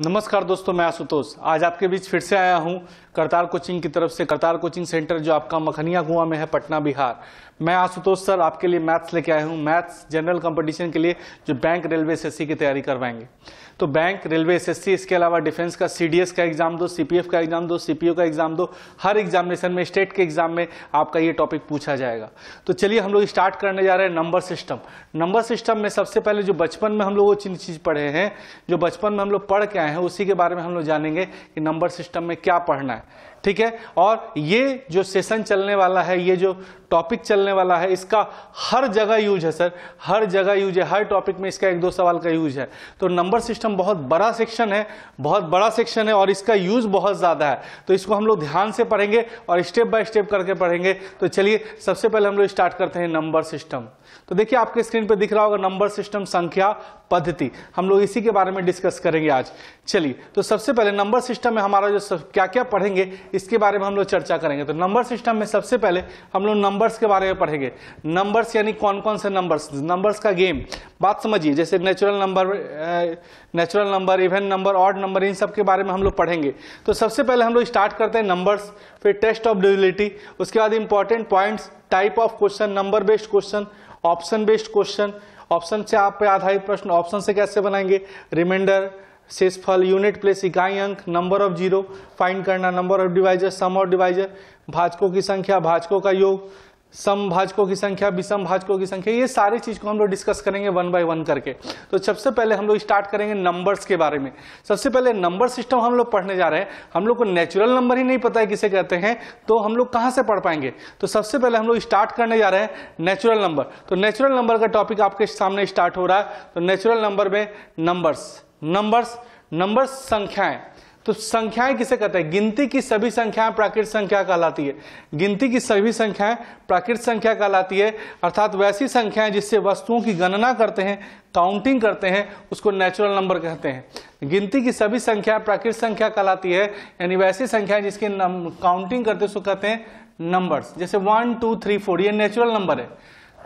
नमस्कार दोस्तों मैं आशुतोष आज आपके बीच फिर से आया हूं करतार कोचिंग की तरफ से करतार कोचिंग सेंटर जो आपका मखनिया कुआ में है पटना बिहार मैं आशुतोष सर आपके लिए मैथ्स लेके आया हूं मैथ्स जनरल कंपटीशन के लिए जो बैंक रेलवे एस की तैयारी करवाएंगे तो बैंक रेलवे एसएससी इसके अलावा डिफेंस का सीडीएस का एग्जाम दो सीपीएफ का एग्जाम दो सीपीओ का एग्जाम दो हर एग्जामिनेशन में स्टेट के एग्जाम में आपका ये टॉपिक पूछा जाएगा तो चलिए हम लोग स्टार्ट करने जा रहे हैं नंबर सिस्टम नंबर सिस्टम में सबसे पहले जो बचपन में हम लोग वो जिन चीज पढ़े हैं जो बचपन में हम लोग पढ़ के आए हैं उसी के बारे में हम लोग जानेंगे कि नंबर सिस्टम में क्या पढ़ना है ठीक है और ये जो सेशन चलने वाला है ये जो टॉपिक चलने वाला है इसका हर जगह यूज है सर हर जगह यूज है हर टॉपिक में इसका एक दो सवाल का यूज है तो नंबर सिस्टम बहुत बड़ा सेक्शन है बहुत बड़ा सेक्शन है और इसका यूज बहुत ज़्यादा है तो इसको हम लोग ध्यान से पढ़ेंगे और स्टेप बाय स्टेप करके पढ़ेंगे तो चलिए सबसे पहले हम लोग स्टार्ट करते हैं नंबर सिस्टम तो देखिए आपके स्क्रीन पर दिख रहा होगा नंबर सिस्टम संख्या पद्धति हम लोग इसी के बारे में डिस्कस करेंगे आज चलिए तो सबसे पहले नंबर सिस्टम में हमारा जो सब, क्या क्या पढ़ेंगे इसके बारे में हम लोग चर्चा करेंगे तो नंबर सिस्टम में सबसे पहले हम लोग नंबर्स के बारे में पढ़ेंगे नंबर्स यानी कौन कौन से नंबर्स नंबर्स का गेम बात समझिए जैसे natural number natural number even number odd number इन सब के बारे में हम लोग पढ़ेंगे तो सबसे पहले हम लोग स्टार्ट करते हैं नंबर्स फिर टेस्ट ऑफ ड्यूबिलिटी उसके बाद important points type of question number based question option based question option से आप पे आधारित प्रश्न ऑप्शन से कैसे बनाएंगे रिमाइंडर शेषफल यूनिट प्लेस इकाई अंक नंबर ऑफ जीरो फाइंड करना number of divisor sum of divisor भाजकों की संख्या भाजकों का योग सम भाजकों की संख्या विषम भाजकों की संख्या ये सारी चीज को हम लोग डिस्कस करेंगे वन बाय वन करके तो सबसे पहले हम लोग स्टार्ट करेंगे नंबर्स के बारे में सबसे पहले नंबर सिस्टम हम लोग पढ़ने जा रहे हैं हम लोग को नेचुरल नंबर ही नहीं पता है किसे कहते हैं तो हम लोग कहाँ से पढ़ पाएंगे तो सबसे पहले हम लोग स्टार्ट करने जा रहे हैं नेचुरल नंबर तो नेचुरल नंबर का टॉपिक आपके सामने स्टार्ट हो रहा है तो नेचुरल नंबर में नंबर्स नंबर्स नंबर्स संख्याएं तो संख्याएं किसे कहते हैं गिनती की सभी संख्याएं प्राकृत संख्या कहलाती है गिनती की सभी संख्याएं प्राकृत संख्या कहलाती है अर्थात वैसी संख्याएं जिससे वस्तुओं की गणना करते हैं काउंटिंग करते हैं उसको नेचुरल नंबर कहते हैं गिनती की सभी संख्या प्राकृत संख्या कहलाती है यानी वैसी संख्या जिसकी काउंटिंग करते उसको कहते हैं नंबर जैसे वन टू थ्री फोर ये नेचुरल नंबर है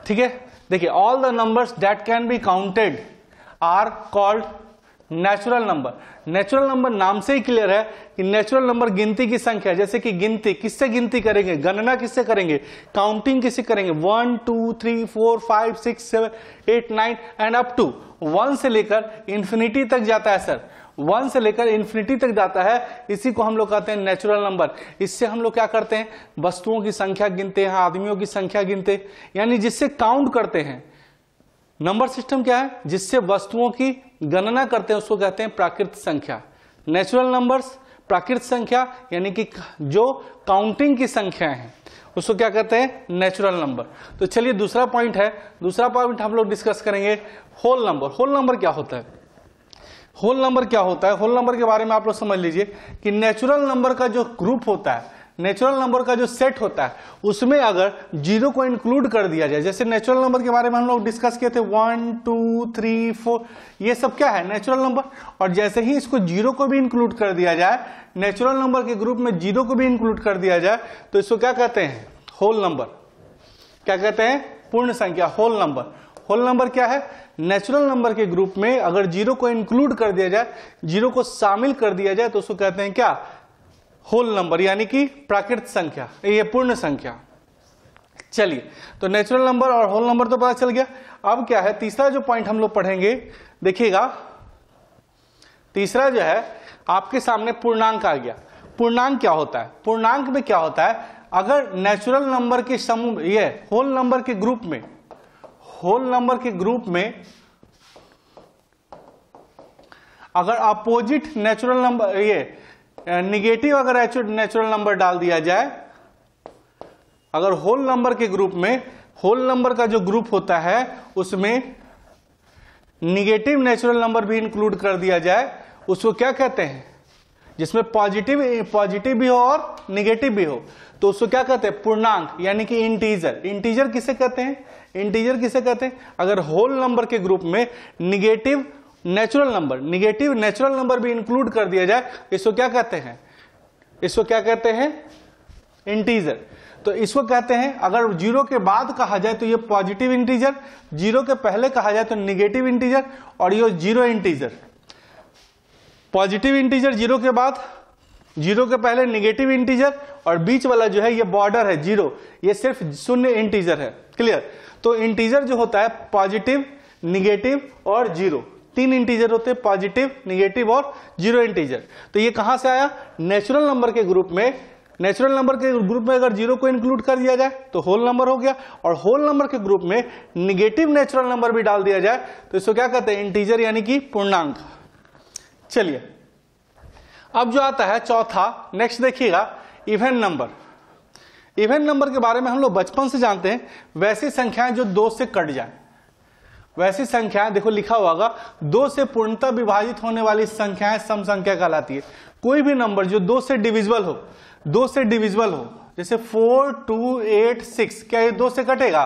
ठीक है देखिए all the numbers that can be counted are called natural number natural number नाम से ही क्लियर है कि नेचुरल नंबर गिनती की संख्या जैसे कि गिनती किससे गिनती करेंगे गणना किससे करेंगे काउंटिंग किससे करेंगे one two three four five six seven eight nine and up to one से लेकर इन्फिनिटी तक जाता है सर वन से लेकर इन्फिनिटी तक जाता है इसी को हम लोग कहते हैं नेचुरल नंबर इससे हम लोग क्या करते हैं वस्तुओं की संख्या गिनते हैं आदमियों की संख्या गिनते यानी जिससे काउंट करते हैं नंबर सिस्टम क्या है जिससे वस्तुओं की गणना करते हैं उसको कहते हैं प्राकृत संख्या नेचुरल नंबर्स प्राकृत संख्या यानी कि जो काउंटिंग की संख्या है उसको क्या कहते हैं नेचुरल नंबर तो चलिए दूसरा पॉइंट है दूसरा पॉइंट हम लोग डिस्कस करेंगे होल नंबर होल नंबर क्या होता है होल नंबर क्या होता है होल नंबर के बारे में आप लोग समझ लीजिए कि नेचुरल नंबर का जो ग्रुप होता है नेचुरल नंबर का जो सेट होता है उसमें अगर जीरो को इंक्लूड कर दिया जाए जैसे नेचुरल नंबर के बारे में हम लोग डिस्कस किए थे वन टू थ्री फोर ये सब क्या है नेचुरल नंबर और जैसे ही इसको जीरो को भी इंक्लूड कर दिया जाए नेचुरल नंबर के ग्रुप में जीरो को भी इंक्लूड कर दिया जाए तो इसको क्या कहते हैं होल नंबर क्या कहते हैं पूर्ण संख्या होल नंबर होल नंबर क्या है नेचुरल नंबर के ग्रुप में अगर जीरो को इंक्लूड कर दिया जाए जीरो को शामिल कर दिया जाए तो उसको कहते हैं क्या होल नंबर यानी कि प्राकृत संख्या ये पूर्ण संख्या चलिए तो नेचुरल नंबर और होल नंबर तो पता चल गया अब क्या है तीसरा जो पॉइंट हम लोग पढ़ेंगे देखिएगा तीसरा जो है आपके सामने पूर्णांक आ गया पूर्णांक क्या होता है पूर्णांक में क्या होता है अगर नेचुरल नंबर के समूह ये होल नंबर के ग्रुप में होल नंबर के ग्रुप में अगर अपोजिट नेचुरल नंबर ये निगेटिव अगर नेचुरल नंबर डाल दिया जाए अगर होल नंबर के ग्रुप में होल नंबर का जो ग्रुप होता है उसमें निगेटिव नेचुरल नंबर भी इंक्लूड कर दिया जाए उसको क्या कहते हैं जिसमें पॉजिटिव पॉजिटिव भी हो और निगेटिव भी हो तो उसको क्या कहते हैं पूर्णांक यानी कि इंटीजर इंटीजर किसे कहते हैं इंटीजर किसे कहते हैं अगर होल नंबर के ग्रुप में negative natural number negative natural number भी इंक्लूड कर दिया जाए इसको क्या कहते हैं इसको क्या कहते हैं इंटीजर तो इसको कहते हैं अगर जीरो के बाद कहा जाए तो ये पॉजिटिव इंटीजर जीरो के पहले कहा जाए तो निगेटिव इंटीजर और ये zero integer positive integer zero के बाद जीरो के पहले निगेटिव इंटीजर और बीच वाला जो है ये बॉर्डर है जीरो ये सिर्फ शून्य इंटीजर है क्लियर तो इंटीजर जो होता है पॉजिटिव निगेटिव और जीरो तीन इंटीजर होते हैं पॉजिटिव निगेटिव और जीरो इंटीजर तो ये कहां से आया नेचुरल नंबर के ग्रुप में नेचुरल नंबर के ग्रुप में अगर जीरो को इंक्लूड कर दिया जाए तो होल नंबर हो गया और होल नंबर के ग्रुप में निगेटिव नेचुरल नंबर भी डाल दिया जाए तो इसको क्या कहते हैं इंटीजर यानी कि पूर्णांक चलिए अब जो आता है चौथा नेक्स्ट देखिएगा इवेंट नंबर इवेंट नंबर के बारे में हम लोग बचपन से जानते हैं वैसी संख्याएं जो दो से कट जाए वैसी संख्याएं देखो लिखा होगा दो से पूर्णतः विभाजित होने वाली संख्याएं सम संख्या कहलाती है कोई भी नंबर जो दो से डिविजिबल हो दो से डिविजिबल हो जैसे फोर टू एट सिक्स क्या ये दो से कटेगा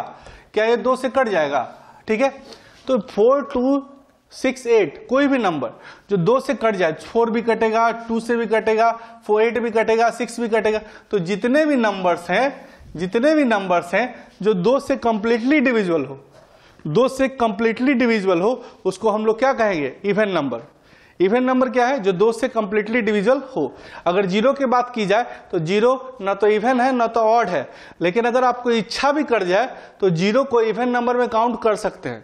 क्या ये दो से कट जाएगा ठीक है तो फोर टू सिक्स एट कोई भी नंबर जो दो से कट जाए फोर भी कटेगा टू से भी कटेगा फोर एट भी कटेगा सिक्स भी कटेगा तो जितने भी नंबर्स हैं जितने भी नंबर्स हैं जो दो से कंप्लीटली डिविजुअल हो दो से कंप्लीटली डिविजिबल हो उसको हम लोग क्या कहेंगे इवन नंबर इवन नंबर क्या है जो दो से कंप्लीटली डिविजल हो अगर जीरो की बात की जाए तो जीरो ना तो इवन है ना तो ऑड है लेकिन अगर आपको इच्छा भी कर जाए तो जीरो को इवन नंबर में काउंट कर सकते हैं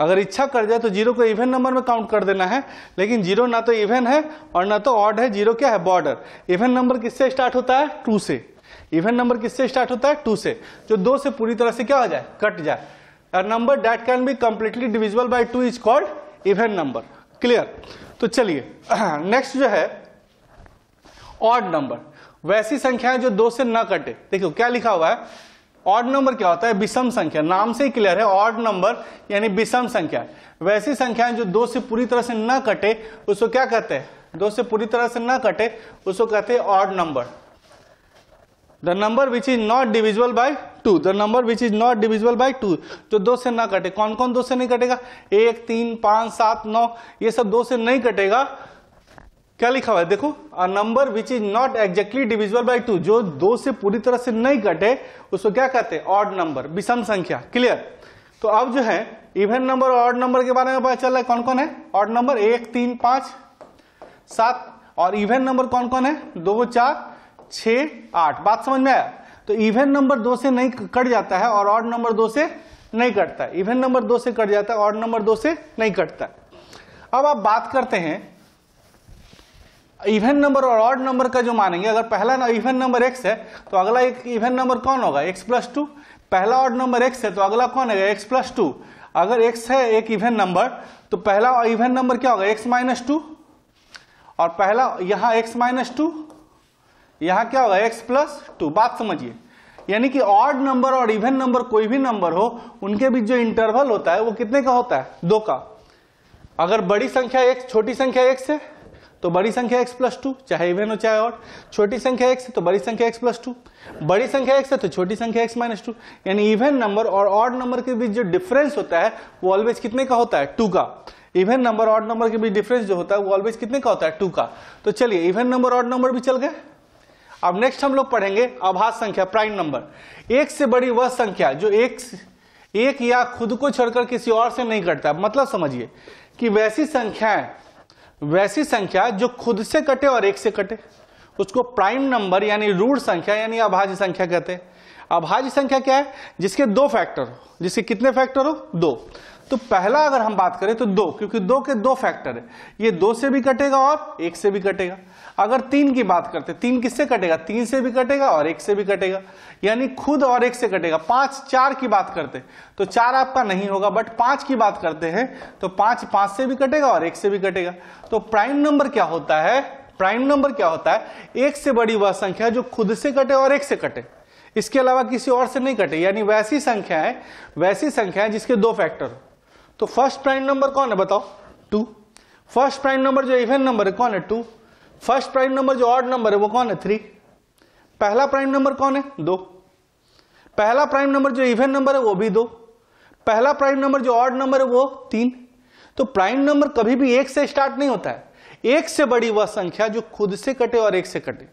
अगर इच्छा कर जाए तो जीरो को इवन नंबर में काउंट कर देना है लेकिन जीरो ना तो इवन है और ना तो ऑड है जीरो क्या है बॉर्डर इवन नंबर किससे स्टार्ट होता है टू से इवन नंबर किससे स्टार्ट होता है टू से जो दो से पूरी तरह से क्या हो जाए कट जाए a number that can be completely divisible by two is called even number clear तो चलिए नेक्स्ट जो है ऑड नंबर वैसी संख्याएं जो दो से ना कटे देखो क्या लिखा हुआ है ऑड नंबर क्या होता है विषम संख्या नाम से ही क्लियर है ऑड नंबर यानी विषम संख्या वैसी संख्याएं जो दो से पूरी तरह से ना कटे उसको क्या कहते हैं दो से पूरी तरह से ना कटे उसको कहते हैं odd number the number which is not divisible by two the number which is not divisible by two जो दो से ना कटे कौन कौन दो से नहीं कटेगा एक तीन पाँच सात नौ ये सब दो से नहीं कटेगा क्या लिखा हुआ है देखो a number which is not exactly divisible by two जो दो से पूरी तरह से नहीं कटे उसको क्या कहते हैं ऑड नंबर विषम संख्या क्लियर तो अब जो है इवन नंबर और ऑड नंबर के बारे में पता चल रहा है कौन कौन है ऑड नंबर एक तीन पाँच सात और इवन नंबर कौन कौन है दो चार छ आठ बात समझ में आया तो इवेंट नंबर दो से नहीं कट जाता है और ऑर्ड नंबर दो से नहीं कटता है इवेंट नंबर दो से कट जाता है ऑर्ड नंबर दो से नहीं कटता है अब आप बात करते हैं इवेंट नंबर और ऑर्ड नंबर का जो मानेंगे अगर पहला इवेंट नंबर एक्स है तो अगला एक इवेंट नंबर कौन होगा एक्स प्लस टू पहला ऑर्ड नंबर एक्स है तो अगला कौन है एक्स प्लस टू अगर एक्स है एक इवेंट नंबर तो पहला इवेंट नंबर क्या होगा एक्स माइनस टू और पहला यहाँ एक्स माइनस टू यहाँ क्या होगा एक्स प्लस टू बात समझिए यानी कि ऑड नंबर और इवन नंबर कोई भी नंबर हो उनके बीच जो इंटरवल होता है वो कितने का होता है दो का अगर बड़ी संख्या एक छोटी संख्या एक से तो बड़ी संख्या एक्स प्लस टू चाहे इवन हो चाहे और छोटी संख्या एक से तो बड़ी संख्या एक्स प्लस टू बड़ी संख्या एक से तो छोटी संख्या एक्स माइनस टू यानी इवन नंबर और ऑड नंबर के बीच जो डिफरेंस होता है वो ऑलवेज कितने का होता है टू का इवन नंबर ऑड नंबर के बीच डिफरेंस जो होता है वो ऑलवेज कितने का होता है टू का तो चलिए इवन नंबर ऑड नंबर भी चल गए अब नेक्स्ट हम लोग पढ़ेंगे आभास संख्या प्राइम नंबर एक से बड़ी वह संख्या जो एक एक या खुद को छोड़कर किसी और से नहीं कटता मतलब समझिए कि वैसी संख्याएं वैसी संख्या जो खुद से कटे और एक से कटे उसको प्राइम नंबर यानी रूढ़ संख्या यानी अभाज्य संख्या कहते हैं अभाज्य संख्या क्या है जिसके दो फैक्टर हो जिसके कितने फैक्टर हो दो तो पहला अगर हम बात करें तो दो क्योंकि दो के दो फैक्टर है ये दो से भी कटेगा और एक से भी कटेगा अगर तीन की बात करते तीन किससे कटेगा तीन से भी कटेगा और एक से भी कटेगा यानी खुद और एक से कटेगा पांच चार की बात करते तो चार आपका नहीं होगा बट पांच की बात करते हैं तो पांच पांच से भी कटेगा और एक से भी कटेगा तो प्राइम नंबर क्या होता है प्राइम नंबर क्या होता है एक से बड़ी वह संख्या जो खुद से कटे और एक से कटे इसके अलावा किसी और से नहीं कटे यानी वैसी संख्या है वैसी संख्या है जिसके दो फैक्टर हो तो फर्स्ट प्राइम नंबर कौन है बताओ टू फर्स्ट प्राइम नंबर जो इवेंट नंबर है कौन है टू फर्स्ट प्राइम नंबर जो ऑर्ड नंबर है वो कौन है थ्री पहला प्राइम नंबर कौन है दो पहला प्राइम नंबर जो इवेंट नंबर है वो भी दो पहला प्राइम नंबर जो ऑर्ड नंबर है वो तीन तो प्राइम नंबर कभी भी एक से स्टार्ट नहीं होता है एक से बड़ी वह संख्या जो खुद से कटे और एक से कटे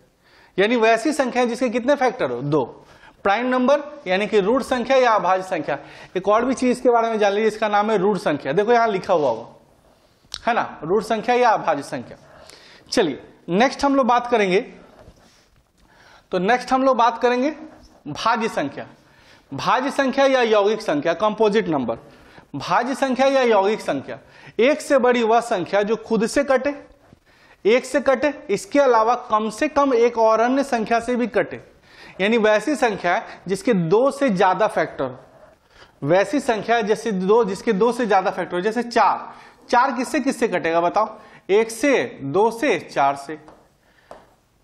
यानी वैसी संख्या जिसके कितने फैक्टर हो दो प्राइम नंबर यानी कि रूट संख्या या अभाज्य संख्या एक और भी चीज के बारे में जान लीजिए इसका नाम है रूट संख्या देखो यहां लिखा हुआ होगा है ना रूट संख्या या अभाज्य संख्या चलिए नेक्स्ट हम लोग बात करेंगे तो नेक्स्ट हम लोग बात करेंगे भाज्य संख्या भाज्य संख्या या यौगिक संख्या कंपोजिट नंबर भाज्य संख्या या यौगिक संख्या एक से बड़ी वह संख्या जो खुद से कटे एक से कटे इसके अलावा कम से कम एक और अन्य संख्या से भी कटे यानी वैसी संख्या है जिसके दो से ज्यादा फैक्टर वैसी संख्या है जैसे दो जिसके दो से ज्यादा फैक्टर जैसे चार चार किससे किससे कटेगा बताओ एक से दो से चार से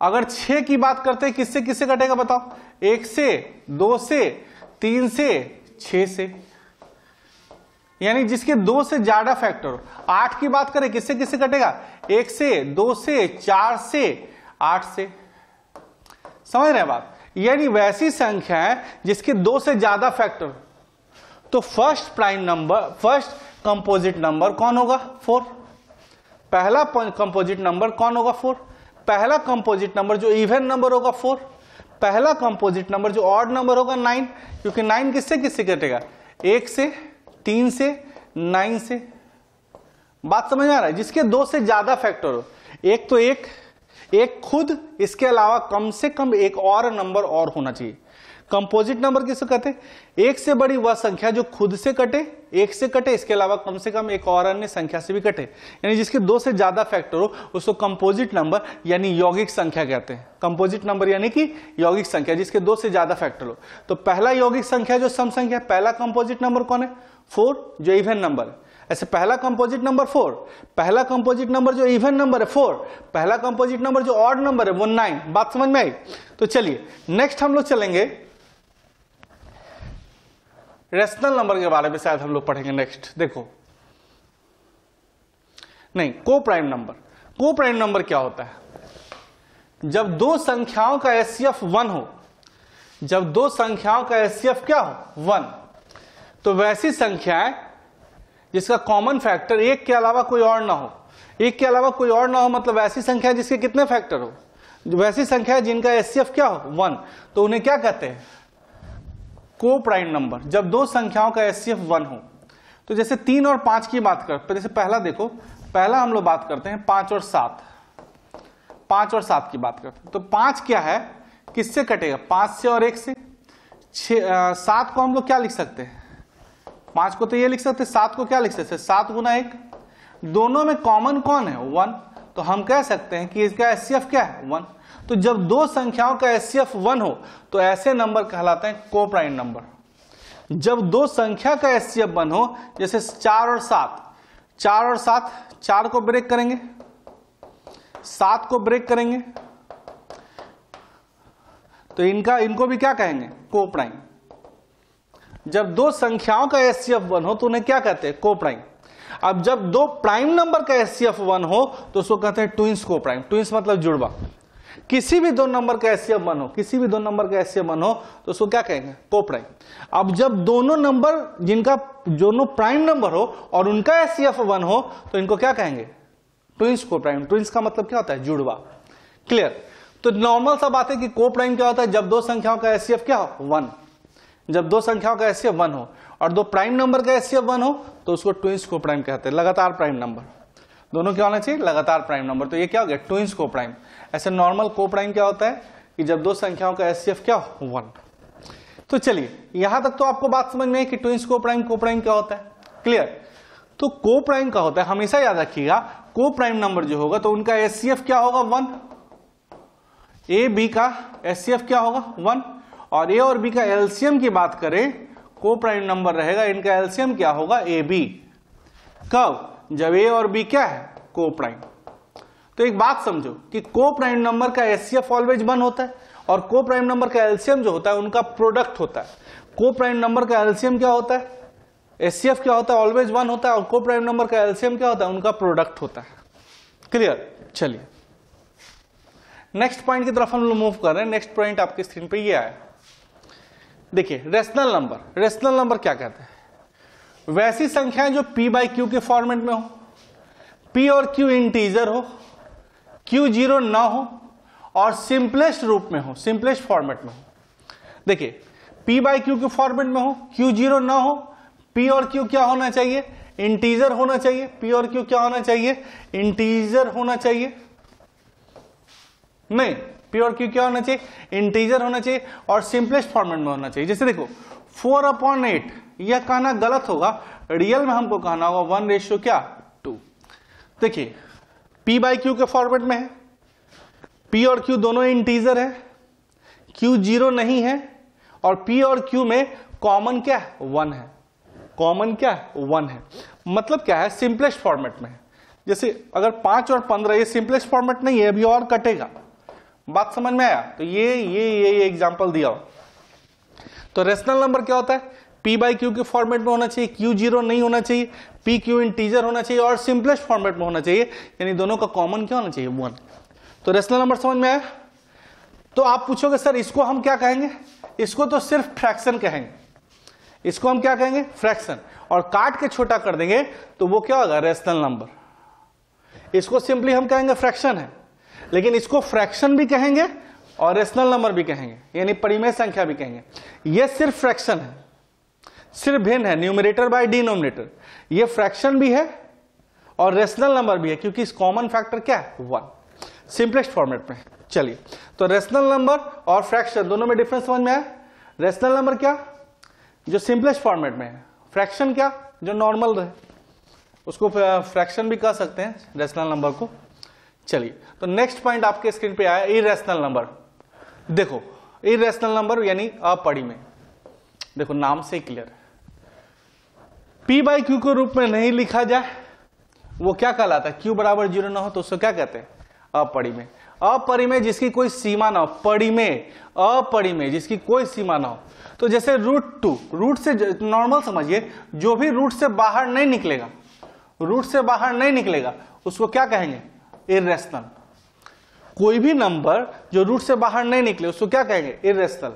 अगर छह की बात करते हैं किससे किससे कटेगा बताओ एक से दो से तीन से छ से यानी जिसके दो से ज्यादा फैक्टर आठ की बात करें किससे किससे कटेगा एक से दो से चार से आठ से समझ रहे हैं बात यानी वैसी संख्या है जिसके दो से ज्यादा फैक्टर तो first prime number first composite number कौन होगा फोर पहला कंपोजिट नंबर कौन होगा फोर पहला कंपोजिट नंबर जो इवेंट नंबर होगा फोर पहला कंपोजिट नंबर जो ऑड नंबर होगा नाइन क्योंकि नाइन किससे किससे कटेगा एक से तीन से नाइन से बात समझ में आ रहा है जिसके दो से ज्यादा फैक्टर हो एक तो एक एक खुद इसके अलावा कम से कम एक और नंबर और होना चाहिए कंपोजिट नंबर किसे कहते हैं एक से बड़ी वह संख्या जो खुद से कटे एक से कटे इसके अलावा कम से कम एक और अन्य संख्या से भी कटे यानी जिसके दो से ज्यादा फैक्टर हो उसको कंपोजिट नंबर यानी यौगिक संख्या कहते हैं कंपोजिट नंबर यानी कि यौगिक संख्या जिसके दो से ज्यादा फैक्टर हो तो पहला यौगिक संख्या जो सम संख्या पहला कंपोजिट नंबर कौन है फोर जो इवेंट नंबर है ऐसे पहला कंपोजिट नंबर फोर पहला कंपोजिट नंबर जो इवन नंबर है फोर पहला कंपोजिट नंबर जो ऑड नंबर है वो नाइन बात समझ में आई तो चलिए नेक्स्ट हम लोग चलेंगे रेशनल नंबर के बारे में शायद हम लोग पढ़ेंगे नेक्स्ट देखो नहीं coprime number coprime number क्या होता है जब दो संख्याओं का एसीएफ वन हो जब दो संख्याओं का एसीएफ क्या हो वन तो वैसी संख्याएं जिसका कॉमन फैक्टर एक के अलावा कोई और ना हो एक के अलावा कोई और ना हो मतलब ऐसी संख्या है जिसके कितने फैक्टर हो वैसी संख्या है जिनका एस क्या हो वन तो उन्हें क्या कहते हैं को प्राइम नंबर जब दो संख्याओं का एस वन हो तो जैसे तीन और पांच की बात करते तो जैसे पहला देखो पहला हम लोग बात करते हैं पांच और सात पांच और सात की बात करते हैं तो पांच क्या है किससे कटेगा पांच से और एक से छ सात को हम लोग क्या लिख सकते हैं पांच को तो ये लिख सकते सात को क्या लिख सकते सात गुना एक दोनों में कॉमन कौन है वन तो हम कह सकते हैं कि इसका एस क्या है वन तो जब दो संख्याओं का एस एफ वन हो तो ऐसे नंबर कहलाते हैं कोप्राइन नंबर जब दो संख्या का एस एफ वन हो जैसे चार और सात चार और सात चार को ब्रेक करेंगे सात को ब्रेक करेंगे तो इनका इनको भी क्या कहेंगे कोप्राइन जब दो संख्याओं का एस सी वन हो तो उन्हें क्या कहते हैं को प्राइम अब जब दो प्राइम नंबर का एस सी वन हो तो उसको कहते हैं ट्विंस को प्राइम ट्विंस मतलब जुड़वा किसी भी दो नंबर का एस वन हो किसी भी दो नंबर का एस वन हो तो उसको क्या कहेंगे को प्राइम अब जब दोनों नंबर जिनका दोनों प्राइम नंबर हो और उनका एस वन हो तो इनको क्या कहेंगे ट्विंस को प्राइम ट्विंस का मतलब क्या होता है जुड़वा क्लियर तो नॉर्मल सा बात है कि को प्राइम क्या होता है जब दो संख्याओं का एस क्या हो वन जब दो संख्याओं का एसीएफ वन हो और दो प्राइम नंबर का एसीएफ वन हो तो उसको ट्विंस को प्राइम कहते हैं लगातार प्राइम नंबर दोनों क्या होना चाहिए लगातार प्राइम नंबर तो ये क्या हो गया ट्विंस को प्राइम ऐसे नॉर्मल को प्राइम क्या होता है कि जब दो संख्याओं का एसीएफ क्या हो वन तो चलिए यहां तक तो आपको बात समझ में है कि ट्विंस को प्राइम को प्राइम क्या होता है क्लियर तो को प्राइम का होता है हमेशा याद रखिएगा को प्राइम नंबर जो होगा तो उनका एसीएफ क्या होगा वन ए बी का एसीएफ क्या होगा वन और ए और बी का एल्सियम की बात करें को प्राइम नंबर रहेगा इनका एल्सियम क्या होगा ए बी कब जब ए और बी क्या है को प्राइम तो एक बात समझो कि को प्राइम नंबर का एचसीएफ ऑलवेज वन होता है और को प्राइम नंबर का एल्सियम जो होता है उनका प्रोडक्ट होता है को प्राइम नंबर का एल्सियम क्या होता है एससीएफ क्या होता है ऑलवेज वन होता है और को प्राइम नंबर का एल्सियम क्या होता है उनका प्रोडक्ट होता है क्लियर चलिए नेक्स्ट पॉइंट की तरफ हम लोग मूव कर रहे हैं नेक्स्ट पॉइंट आपकी स्क्रीन पे ये आया देखिए रेशनल नंबर रेशनल नंबर क्या कहते हैं वैसी संख्याएं जो पी बाई क्यू के फॉर्मेट में हो पी और क्यू इंटीजर हो क्यू जीरो ना हो और सिंपलेस्ट रूप में हो सिंपलेस्ट फॉर्मेट में हो देखिए पी बाई क्यू के फॉर्मेट में हो क्यू जीरो ना हो पी और क्यू क्या होना चाहिए इंटीजर होना चाहिए पी और क्यू क्या होना चाहिए इंटीजर होना चाहिए नहीं प्योर क्यू क्या होना चाहिए इंटीजर होना चाहिए और सिंपलेस्ट फॉर्मेट में होना चाहिए जैसे देखो फोर अपॉन एट यह कहना गलत होगा रियल में हमको कहना होगा वन रेशियो क्या टू देखिए पी बाई क्यू के फॉर्मेट में है पी और क्यू दोनों इंटीजर है क्यू जीरो नहीं है और पी और क्यू में कॉमन क्या है वन है कॉमन क्या है वन है मतलब क्या है सिंपलेस्ट फॉर्मेट में जैसे अगर पांच और पंद्रह ये सिंपलेस्ट फॉर्मेट नहीं है अभी और कटेगा बात समझ में आया तो ये ये ये एग्जाम्पल दिया तो रेशनल नंबर क्या होता है पी बाई क्यू के फॉर्मेट में होना चाहिए क्यू जीरो नहीं होना चाहिए पी क्यू इंटीजर होना चाहिए और सिंपलेस्ट फॉर्मेट में होना चाहिए यानी दोनों का कॉमन क्या होना चाहिए वन तो रेशनल नंबर समझ में आया तो आप पूछोगे सर इसको हम क्या कहेंगे इसको तो सिर्फ फ्रैक्शन कहेंगे इसको हम क्या कहेंगे फ्रैक्शन और काट के छोटा कर देंगे तो वो क्या होगा रेशनल नंबर इसको सिंपली हम कहेंगे फ्रैक्शन है लेकिन इसको फ्रैक्शन भी कहेंगे और रेशनल नंबर भी कहेंगे यानी परिमेय संख्या भी कहेंगे ये सिर्फ फ्रैक्शन है सिर्फ भिन्न है न्यूमिनेटर बाय डिनोमिनेटर ये फ्रैक्शन भी है और रेशनल नंबर भी है क्योंकि इस कॉमन फैक्टर क्या है वन सिंपलेस्ट फॉर्मेट में चलिए तो रेशनल नंबर और फ्रैक्शन दोनों में डिफरेंस समझ में आए रेशनल नंबर क्या जो सिंपलेस्ट फॉर्मेट में है फ्रैक्शन क्या जो नॉर्मल रहे उसको फ्रैक्शन भी कह सकते हैं रेशनल नंबर को चलिए तो नेक्स्ट पॉइंट आपके स्क्रीन पे आया इरेशनल नंबर देखो इरेशनल नंबर यानी अपड़ी में देखो नाम से क्लियर है पी बाई क्यू के रूप में नहीं लिखा जाए वो क्या कहलाता है क्यू बराबर जीरो ना हो तो उसको क्या कहते हैं अपड़ी में जिसकी कोई सीमा ना हो अपड़ी में जिसकी कोई सीमा ना हो तो जैसे रूट टू रूट से नॉर्मल समझिए जो भी रूट से बाहर नहीं निकलेगा रूट से बाहर नहीं निकलेगा उसको क्या कहेंगे इेशनल कोई भी नंबर जो रूट से बाहर नहीं निकले उसको क्या कहेंगे इेशनल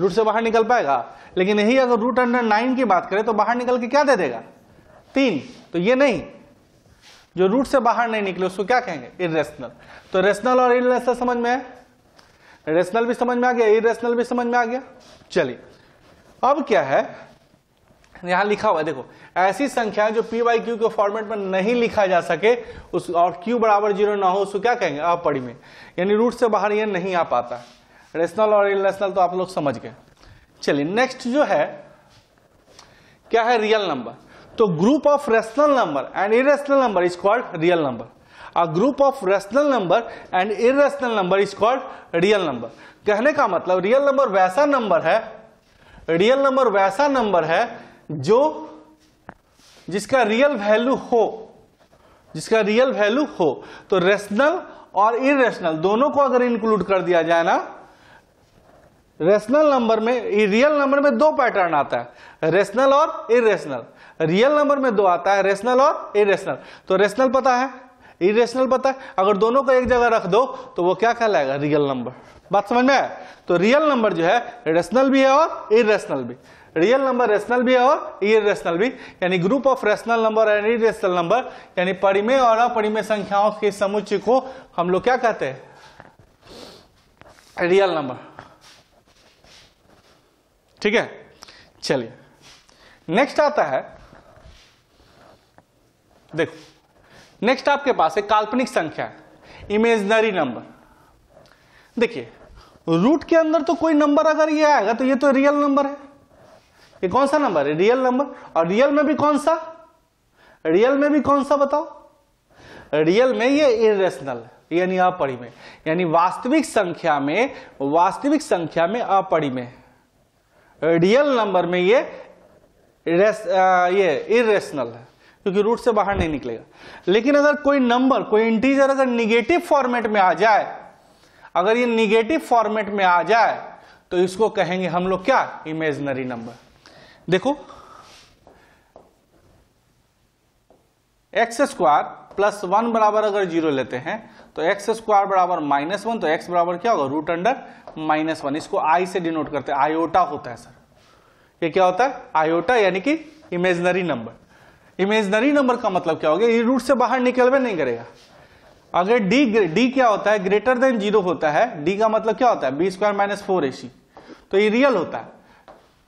रूट से बाहर निकल पाएगा लेकिन यही अगर रूट अंडर नाइन की बात करें तो बाहर निकल के क्या दे देगा तीन तो ये नहीं जो रूट से बाहर नहीं निकले उसको क्या कहेंगे इेशनल तो रेशनल और इेशनल समझ में है रेशनल भी समझ में आ गया इेशनल भी समझ में आ गया चलिए अब क्या है यहां लिखा हुआ है देखो ऐसी संख्या जो पी वाई क्यू के फॉर्मेट में नहीं लिखा जा सके उस और q बराबर जीरो ना हो उसको क्या कहेंगे अपरिमेय में यानी रूट से बाहर ये नहीं आ पाता रेशनल और इेशनल तो आप लोग समझ गए चलिए नेक्स्ट जो है क्या है रियल नंबर तो group of rational number and irrational number is called real number a group of rational number and irrational number is called real number कहने का मतलब रियल नंबर वैसा नंबर है रियल नंबर वैसा नंबर है जो जिसका रियल वैल्यू हो जिसका रियल वैल्यू हो तो रेशनल और इरेशनल दोनों को अगर इंक्लूड कर दिया जाए ना रेशनल नंबर में रियल नंबर में दो पैटर्न आता है रेशनल और इरेशनल रियल नंबर में दो आता है रेशनल और इरेशनल तो रेशनल पता है इरेशनल पता है अगर दोनों को एक जगह रख दो तो वो क्या कहलाएगा रियल नंबर बात समझ में आया तो रियल नंबर जो है रेशनल भी है और इरेशनल भी रियल नंबर रेशनल भी है और इेशनल भी यानी group of rational number and irrational number यानी परिमेय और अपरिमेय संख्याओं के समुच्चय को हम लोग क्या कहते हैं रियल नंबर ठीक है चलिए नेक्स्ट आता है देखो नेक्स्ट आपके पास है काल्पनिक संख्या इमेजनरी नंबर देखिए रूट के अंदर तो कोई नंबर अगर ये आएगा तो ये तो रियल नंबर है ये कौन सा नंबर है रियल नंबर और रियल में भी कौन सा रियल में भी कौन सा बताओ रियल में ये इरेशनल यानी अपरिमे यानी वास्तविक संख्या में वास्तविक संख्या में अपरिमे रियल नंबर में ये रेस, आ, ये इरेशनल है क्योंकि रूट से बाहर नहीं निकलेगा लेकिन अगर कोई नंबर कोई इंटीजर अगर निगेटिव फॉर्मेट में आ जाए अगर ये निगेटिव फॉर्मेट में आ जाए तो इसको कहेंगे हम लोग क्या इमेजनरी नंबर देखो एक्स स्क्वायर प्लस वन बराबर अगर जीरो लेते हैं तो एक्स स्क्वायर बराबर माइनस वन तो एक्स बराबर क्या होगा रूट अंडर माइनस वन इसको आई से डिनोट करते हैं आयोटा होता है सर ये क्या होता है आयोटा यानी कि इमेजनरी नंबर इमेजनरी नंबर का मतलब क्या हो गया ये रूट से बाहर निकलवे नहीं करेगा अगर डी डी क्या होता है ग्रेटर देन जीरो होता है डी का मतलब क्या होता है B square minus four C तो ये रियल होता है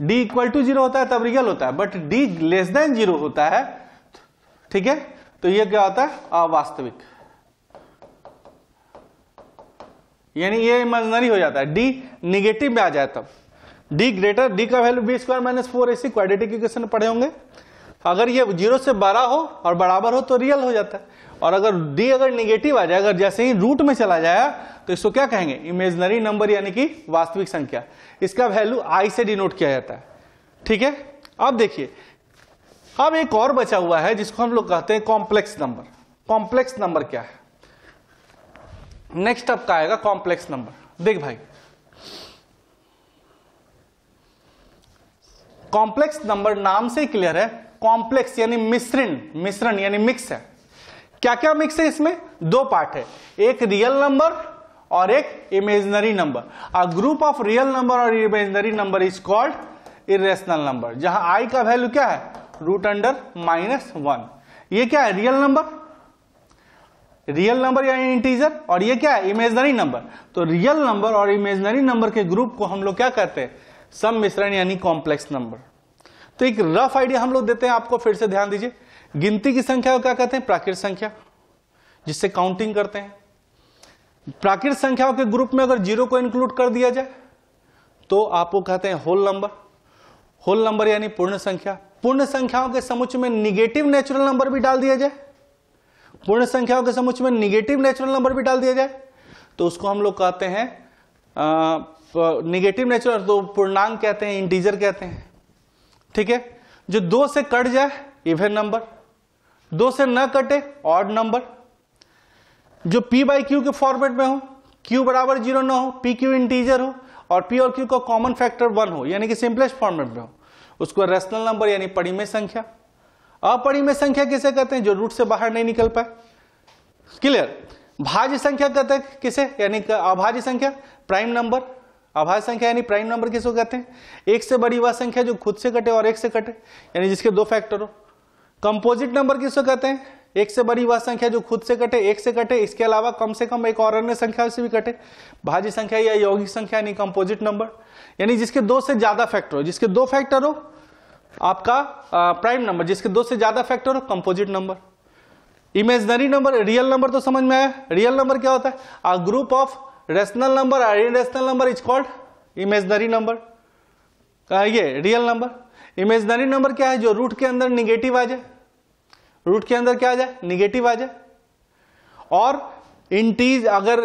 डी इक्वल टू जीरो होता है तब रियल होता है but D less than zero होता है ठीक है तो ये क्या होता है अवास्तविक यानी ये इमेजनरी हो जाता है डी निगेटिव में आ जाए तब डी ग्रेटर डी का value B square minus four A C quadratic equation पढ़े होंगे अगर ये जीरो से बड़ा हो और बराबर हो तो रियल हो जाता है और अगर डी अगर निगेटिव आ जाए अगर जैसे ही रूट में चला जाए तो इसको क्या कहेंगे इमेजनरी नंबर यानी कि वास्तविक संख्या इसका वैल्यू आई से डिनोट किया जाता है ठीक है अब देखिए अब एक और बचा हुआ है जिसको हम लोग कहते हैं कॉम्प्लेक्स नंबर कॉम्प्लेक्स नंबर क्या है नेक्स्ट का आएगा कॉम्प्लेक्स नंबर देख भाई कॉम्प्लेक्स नंबर नाम से क्लियर है कॉम्प्लेक्स यानी मिश्रण मिश्रण यानी मिक्स है क्या क्या मिक्स है इसमें दो पार्ट है एक रियल नंबर और एक imaginary number a group of real number और imaginary number is called irrational number जहां आई का वैल्यू क्या है रूट अंडर माइनस वन ये क्या है रियल नंबर रियल नंबर या इंटीजर और ये क्या है इमेजनरी नंबर तो रियल नंबर और इमेजनरी नंबर के ग्रुप को हम लोग क्या कहते हैं सम मिश्रण यानी कॉम्प्लेक्स नंबर तो एक रफ आइडिया हम लोग देते हैं आपको फिर से ध्यान दीजिए गिनती की संख्या को क्या कहते हैं प्राकृत संख्या जिससे काउंटिंग करते हैं प्राकृत संख्याओं के ग्रुप में अगर जीरो को इंक्लूड कर दिया जाए तो आपको कहते हैं होल नंबर होल नंबर यानी पूर्ण संख्या पूर्ण संख्याओं के समुच में निगेटिव नेचुरल नंबर भी डाल दिया जाए पूर्ण संख्याओं के समुच में निगेटिव नेचुरल नंबर भी डाल दिया जाए तो उसको हम लोग कहते हैं निगेटिव नेचुरल तो पूर्णांक कहते हैं इंटीजर कहते हैं ठीक है जो दो से कट जाए इवेन नंबर दो से न कटे ऑड नंबर जो p बाई क्यू के फॉर्मेट में हो q बराबर जीरो ना हो पी क्यू इंटीजर हो और p और q का कॉमन फैक्टर वन हो यानी कि सिंपलेस्ट फॉर्मेट में हो उसको रेशनल नंबर यानी परिमेय संख्या अपरिमेय संख्या किसे कहते हैं जो रूट से बाहर नहीं निकल पाए क्लियर भाज्य संख्या कहते हैं किसे यानी अभाज्य संख्या प्राइम नंबर अभाज्य संख्या यानी प्राइम नंबर किसको कहते हैं एक से बड़ी वह संख्या जो खुद से कटे और एक से कटे यानी जिसके दो फैक्टर हो कंपोजिट नंबर किसको कहते हैं एक से बड़ी वह संख्या जो खुद से कटे एक से कटे इसके अलावा कम से कम एक और अन्य संख्या से भी कटे भाज्य संख्या या यौगिक संख्या यानी कंपोजिट नंबर यानी जिसके दो से ज्यादा फैक्टर हो जिसके दो फैक्टर हो आपका प्राइम नंबर जिसके दो से ज्यादा फैक्टर हो composite number imaginary number real number तो समझ में आया रियल नंबर क्या होता है a group of rational number और irrational number is called imaginary number ये रियल नंबर इमेजनरी नंबर क्या है जो रूट के अंदर निगेटिव आ जाए रूट के अंदर क्या आ जाए निगेटिव आ जाए और इंटीज अगर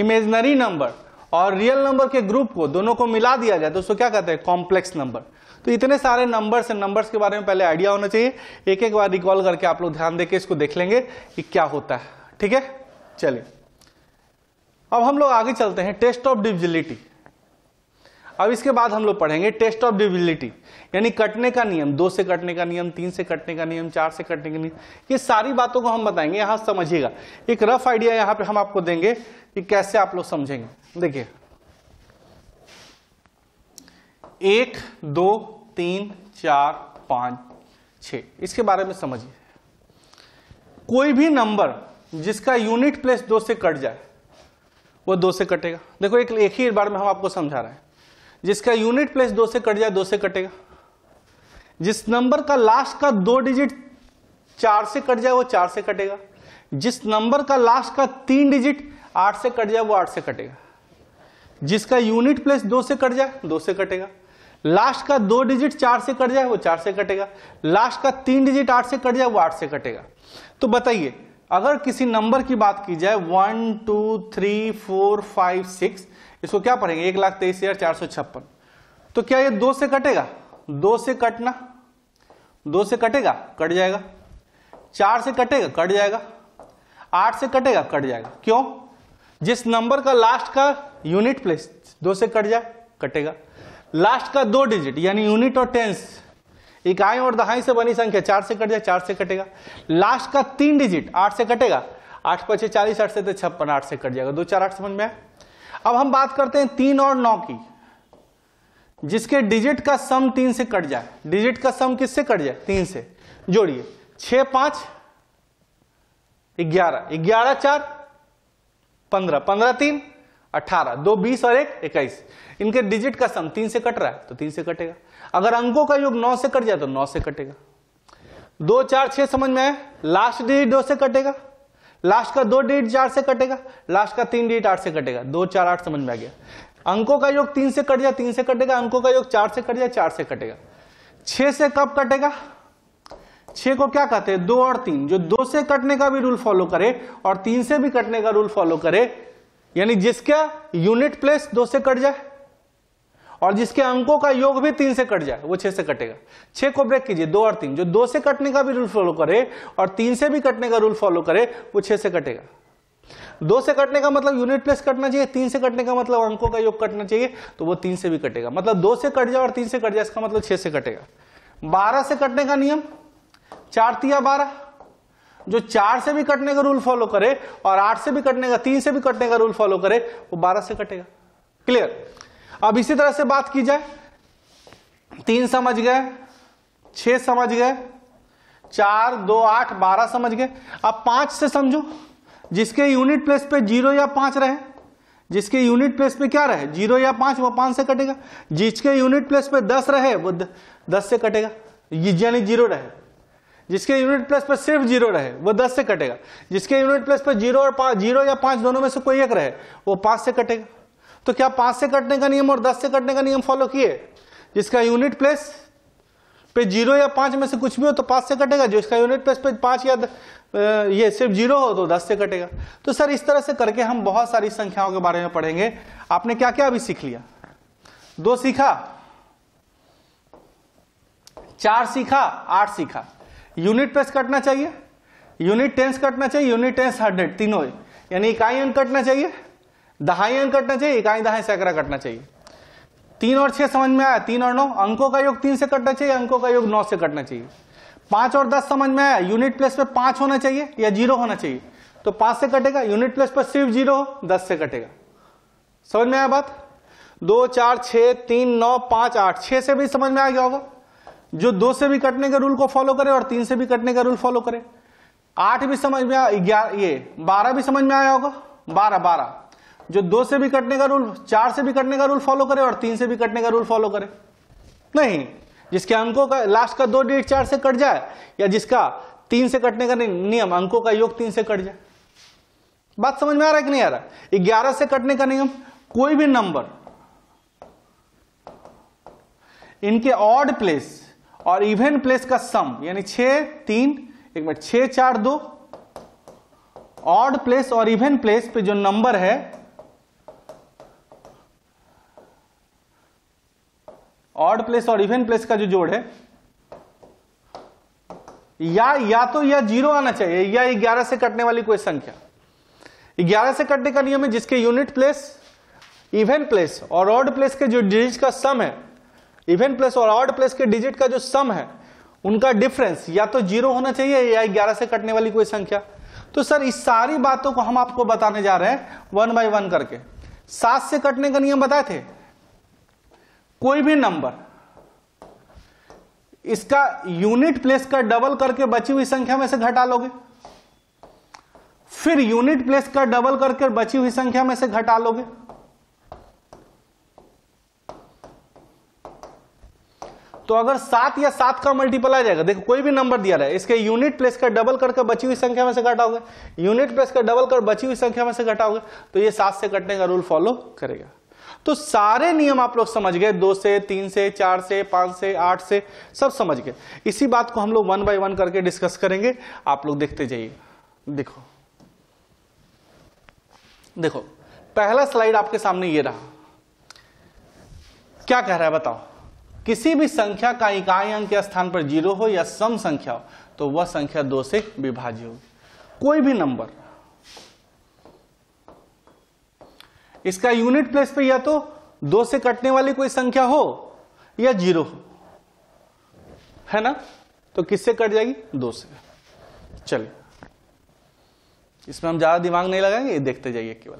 इमेजनरी नंबर और रियल नंबर के ग्रुप को दोनों को मिला दिया जाए तो उसको क्या कहते हैं कॉम्प्लेक्स नंबर तो इतने सारे नंबर्स हैं नंबर्स के बारे में पहले आइडिया होना चाहिए एक एक बार रिकॉल करके आप लोग ध्यान देके इसको देख लेंगे कि क्या होता है ठीक है चलिए अब हम लोग आगे चलते हैं टेस्ट ऑफ डिविजिलिटी अब इसके बाद हम लोग पढ़ेंगे टेस्ट ऑफ डिविजिलिटी यानी कटने का नियम दो से कटने का नियम तीन से कटने का नियम चार से कटने का नियम ये सारी बातों को हम बताएंगे यहां समझिएगा एक रफ आइडिया यहां पे हम आपको देंगे कि कैसे आप लोग समझेंगे देखिए एक दो तीन चार पांच छ इसके बारे में समझिए कोई भी नंबर जिसका यूनिट प्लेस दो से कट जाए वो दो से कटेगा देखो एक एक ही बार में हम आपको समझा रहे हैं जिसका यूनिट प्लेस दो से कट जाए दो से कटेगा जिस नंबर का लास्ट का दो डिजिट चार से कट जाए वो चार से कटेगा जिस नंबर का लास्ट का तीन डिजिट आठ से कट जाए वो आठ से कटेगा जिसका यूनिट प्लेस दो से कट जाए दो से कटेगा लास्ट का दो डिजिट चार से कट जाए वो चार से कटेगा लास्ट का तीन डिजिट आठ से कट जाए वो आठ से कटेगा तो बताइए अगर किसी नंबर की बात की जाए one two three four five six इसको क्या पढ़ेंगे एक लाख तेईस हजार चार सौ छप्पन तो क्या ये दो से कटेगा दो से कटना दो से कटेगा कट जाएगा चार से कटेगा कट जाएगा आठ से कटेगा कट जाएगा क्यों जिस नंबर का लास्ट का यूनिट प्लेस दो से कट जाए कटेगा लास्ट का दो डिजिट यानी यूनिट और टेंस इकाई और दहाई से बनी संख्या चार से कट जाए चार से कटेगा लास्ट का तीन डिजिट आठ से कटेगा आठ पचे चालीस आठ से छप्पन आठ से कट जाएगा दो चार आठ समझ में आए अब हम बात करते हैं तीन और नौ की जिसके डिजिट का सम तीन से कट जाए डिजिट का सम किससे कट जाए तीन से जोड़िए छ पांच ग्यारह ग्यारह चार पंद्रह पंद्रह तीन अठारह दो बीस और एक इक्कीस इनके डिजिट का सम तीन से कट रहा है तो तीन से कटेगा अगर अंकों का योग नौ से कट जाए तो नौ से कटेगा दो चार छह समझ में आए लास्ट डिजिट दो से कटेगा लास्ट का दो डिजिट चार से कटेगा लास्ट का तीन डिजिट आठ से कटेगा दो चार आठ समझ में आ गया अंकों का योग तीन से कट जाए तीन से कटेगा अंकों का योग चार से कट जाए चार से कटेगा छह से कब कटेगा छह को क्या कहते हैं दो और तीन जो दो से कटने का भी रूल फॉलो करे और तीन से भी कटने का रूल फॉलो करे यानी जिसका यूनिट प्लेस दो से कट जाए और जिसके अंकों का योग भी तीन से कट जाए वो छह से कटेगा छह को ब्रेक कीजिए दो और तीन जो दो से कटने का भी रूल फॉलो करे और तीन से भी कटने का रूल फॉलो करे वो छह से कटेगा दो से कटने का मतलब यूनिट प्लेस कटना चाहिए तीन से कटने का मतलब अंकों का योग कटना चाहिए तो वो तीन से भी कटेगा मतलब दो से कट जाए और तीन से कट जाए इसका मतलब छह से कटेगा बारह से कटने का नियम चार तिया बारह जो चार से भी कटने का रूल फॉलो करे और आठ से भी कटने का तीन से भी कटने का रूल फॉलो करे वो बारह से कटेगा क्लियर अब इसी तरह से बात की जाए तीन समझ गए छह समझ गए चार दो आठ बारह समझ गए अब पांच से समझो जिसके यूनिट प्लेस पे जीरो या पांच रहे जिसके यूनिट प्लेस पे क्या रहे जीरो या पांच वो पांच से कटेगा जिसके यूनिट प्लेस पे दस रहे वो द, दस से कटेगा यानी जीरो रहे जिसके यूनिट प्लेस पर सिर्फ जीरो रहे वो दस से कटेगा जिसके यूनिट प्लेस पर जीरो और पाँच जीरो या पाँच दोनों में से कोई एक रहे वो पाँच से कटेगा तो क्या पाँच से कटने का नियम और दस से कटने का नियम फॉलो किए जिसका यूनिट प्लेस पे जीरो या पाँच में से कुछ भी हो तो पाँच से कटेगा जिसका यूनिट प्लेस पे पाँच या ये सिर्फ जीरो हो तो दस से कटेगा तो सर इस तरह से करके हम बहुत सारी संख्याओं के बारे में पढ़ेंगे आपने क्या क्या अभी सीख लिया दो सीखा चार सीखा आठ सीखा यूनिट पेस कटना चाहिए यूनिट टेंस कटना चाहिए यूनिट टेंस हंड्रेड तीनों यानी इकाई अंक कटना चाहिए दहाई अंक कटना चाहिए इकाई दहाई सैकड़ा कटना चाहिए तीन और छह समझ में आया तीन और नौ अंकों का योग तीन से कटना चाहिए अंकों का योग नौ से कटना चाहिए पांच और दस समझ में आया यूनिट प्लेस पे पांच होना चाहिए या जीरो होना चाहिए तो पांच से कटेगा यूनिट प्लेस पर सिर्फ जीरो हो दस से कटेगा समझ में आया बात दो चार छ तीन नौ पांच आठ छह से भी समझ में आ गया होगा जो दो से भी कटने के रूल को फॉलो करे और तीन से भी कटने का रूल फॉलो करे आठ भी समझ में आया ग्यारह ये बारह भी समझ में आया होगा बारह बारह जो दो से भी कटने का रूल चार से भी कटने का रूल फॉलो करे और तीन से भी कटने का रूल फॉलो करे नहीं जिसके अंकों का लास्ट का दो डिजिट चार से कट जाए या जिसका तीन से कटने का नियम अंकों का योग तीन से कट जाए बात समझ में आ रहा है कि नहीं आ रहा है ग्यारह से कटने का नियम कोई भी नंबर इनके ऑड प्लेस और इवेंट प्लेस का सम यानी छ तीन एक मिनट छ चार दो ऑड प्लेस और इवेंट प्लेस पे जो नंबर है ऑड प्लेस और इवन प्लेस का जो जोड़ है या या तो यह जीरो आना चाहिए या ग्यारह से कटने वाली कोई संख्या ग्यारह से कटने का नियम है जिसके यूनिट प्लेस इवन प्लेस और ऑड प्लेस के जो डिजिट का सम है इवन प्लेस और ऑड प्लेस के डिजिट का जो सम है उनका डिफरेंस या तो जीरो होना चाहिए या ग्यारह से कटने वाली कोई संख्या तो सर इस सारी बातों को हम आपको बताने जा रहे हैं वन बाय वन करके सात से कटने का नियम बताए थे कोई भी नंबर इसका यूनिट प्लेस का डबल करके बची हुई संख्या में से घटा लोगे फिर यूनिट प्लेस का डबल करके बची हुई संख्या में से घटा लोगे तो अगर सात या सात का मल्टीपल आ जाएगा देखो कोई भी नंबर दिया रहा है इसके यूनिट प्लेस का डबल करके बची हुई संख्या में से घटाओगे यूनिट प्लेस का डबल कर बची हुई संख्या में से घटाओगे तो ये सात से कटने का रूल फॉलो करेगा तो सारे नियम आप लोग समझ गए दो से तीन से चार से पाँच से आठ से सब समझ गए इसी बात को हम लोग वन बाय वन करके डिस्कस करेंगे आप लोग देखते जाइए देखो देखो पहला स्लाइड आपके सामने ये रहा क्या कह रहा है बताओ किसी भी संख्या का इकाई अंक के स्थान पर जीरो हो या सम संख्या हो तो वह संख्या दो से विभाज्य होगी कोई भी नंबर इसका यूनिट प्लेस पे या तो दो से कटने वाली कोई संख्या हो या जीरो हो है ना तो किससे कट जाएगी दो से चलिए इसमें हम ज्यादा दिमाग नहीं लगाएंगे ये देखते जाइए केवल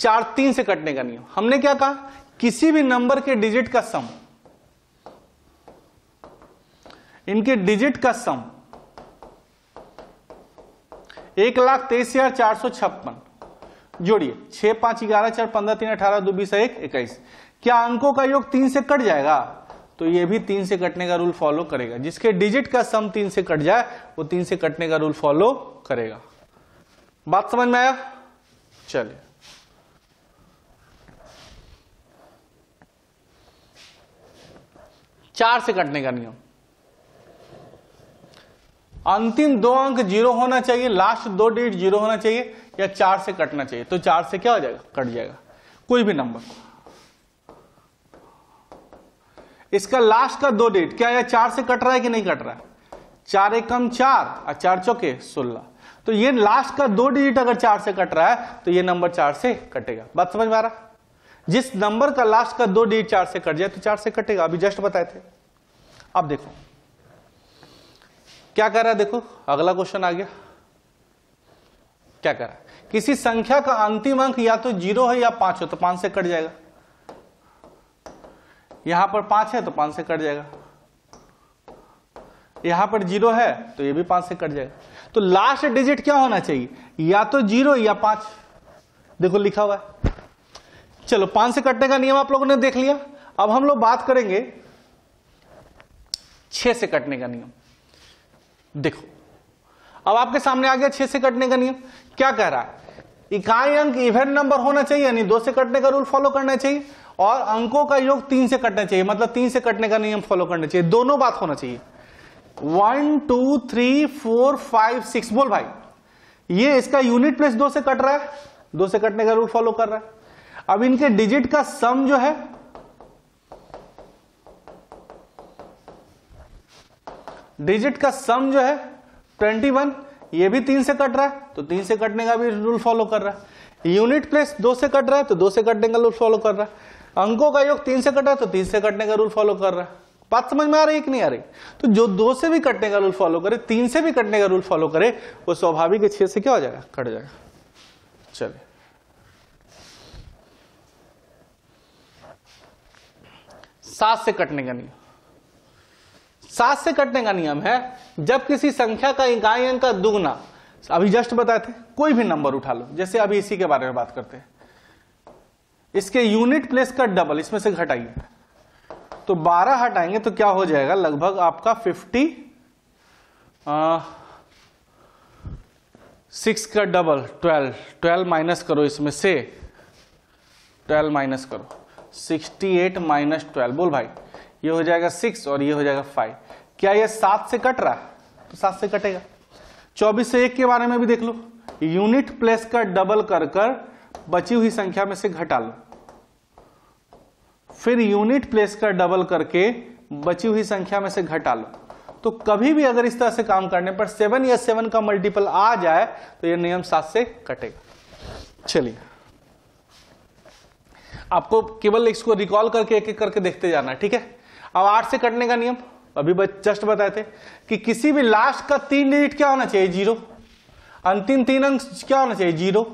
चार तीन से कटने का नियम हमने क्या कहा किसी भी नंबर के डिजिट का सम इनके डिजिट का सम एक लाख तेईस हजार चार सौ छप्पन जोड़िए छह पांच ग्यारह चार पंद्रह तीन अठारह दो बीस एक इक्कीस क्या अंकों का योग तीन से कट जाएगा तो ये भी तीन से कटने का रूल फॉलो करेगा जिसके डिजिट का सम तीन से कट जाए वो तीन से कटने का रूल फॉलो करेगा बात समझ में आया चलिए चार से कटने का नियम अंतिम दो अंक जीरो होना चाहिए लास्ट दो डिजिट जीरो होना चाहिए या चार से कटना चाहिए तो चार से क्या हो जाएगा कट जाएगा कोई भी नंबर इसका लास्ट का दो डिजिट क्या यह चार से कट रहा है कि नहीं कट रहा है चार एकम चार और चार चौके सोलह तो ये लास्ट का दो डिजिट अगर चार से कट रहा है तो ये नंबर चार से कटेगा बात समझ में आ रहा जिस नंबर का लास्ट का दो डिजिट चार से कट जाए तो चार से कटेगा अभी जस्ट बताए थे अब देखो क्या कर रहा है देखो अगला क्वेश्चन आ गया क्या कर रहा है किसी संख्या का अंतिम अंक या तो जीरो है या पांच हो तो पांच से कट जाएगा यहां पर पांच है तो पांच से कट जाएगा यहां पर जीरो है तो ये भी पांच से कट जाएगा तो लास्ट डिजिट क्या होना चाहिए या तो जीरो या पांच देखो लिखा हुआ है चलो पांच से कटने का नियम आप लोगों ने देख लिया अब हम लोग बात करेंगे छह से कटने का नियम देखो अब आपके सामने आ गया छह से कटने का नियम क्या कह रहा है इकाई अंक इवेंट नंबर होना चाहिए यानी दो से कटने का रूल फॉलो करना चाहिए और अंकों का योग तीन से कटना चाहिए मतलब तीन से कटने का नियम फॉलो करना चाहिए दोनों बात होना चाहिए one two three four five six बोल भाई ये इसका यूनिट प्लेस दो से कट रहा है दो से कटने का रूल फॉलो कर रहा है अब इनके डिजिट का सम जो है डिजिट का सम जो है ट्वेंटी वन ये भी तीन से कट रहा है तो तीन से कटने का भी रूल फॉलो कर रहा है यूनिट प्लेस दो से कट रहा है तो दो से कटने का रूल फॉलो कर रहा है अंकों का योग तीन से कट रहा है तो तीन से कटने का रूल फॉलो कर रहा है बात समझ में आ रही है कि नहीं आ रही तो जो दो से भी कटने का रूल फॉलो करे तीन से भी कटने का रूल फॉलो करे वो स्वाभाविक छह से क्या हो जाएगा कट जाएगा चलिए सात से कटने का नहीं सात से कटने का नियम है जब किसी संख्या का इकाई अंक का दुगना अभी जस्ट बताए थे कोई भी नंबर उठा लो जैसे अभी इसी के बारे में बात करते हैं इसके यूनिट प्लेस का डबल इसमें से घटाइए तो 12 हटाएंगे तो क्या हो जाएगा लगभग आपका 50 सिक्स का डबल ट्वेल्व ट्वेल्व माइनस करो इसमें से ट्वेल्व माइनस करो सिक्सटी एट माइनस ट्वेल्व बोल भाई ये हो जाएगा सिक्स और ये हो जाएगा फाइव क्या ये सात से कट रहा है तो सात से कटेगा चौबीस से एक के बारे में भी देख लो यूनिट प्लेस का डबल कर कर बची हुई संख्या में से घटा लो फिर यूनिट प्लेस का डबल करके बची हुई संख्या में से घटा लो तो कभी भी अगर इस तरह से काम करने पर सेवन या सेवन का मल्टीपल आ जाए तो यह नियम सात से कटेगा चलिए आपको केवल इसको रिकॉल करके एक एक करके देखते जाना ठीक है अब आठ से कटने का नियम अभी जस्ट बताए थे कि किसी भी लास्ट का तीन डिजिट क्या होना चाहिए जीरो अंतिम तीन अंक क्या होना चाहिए जीरो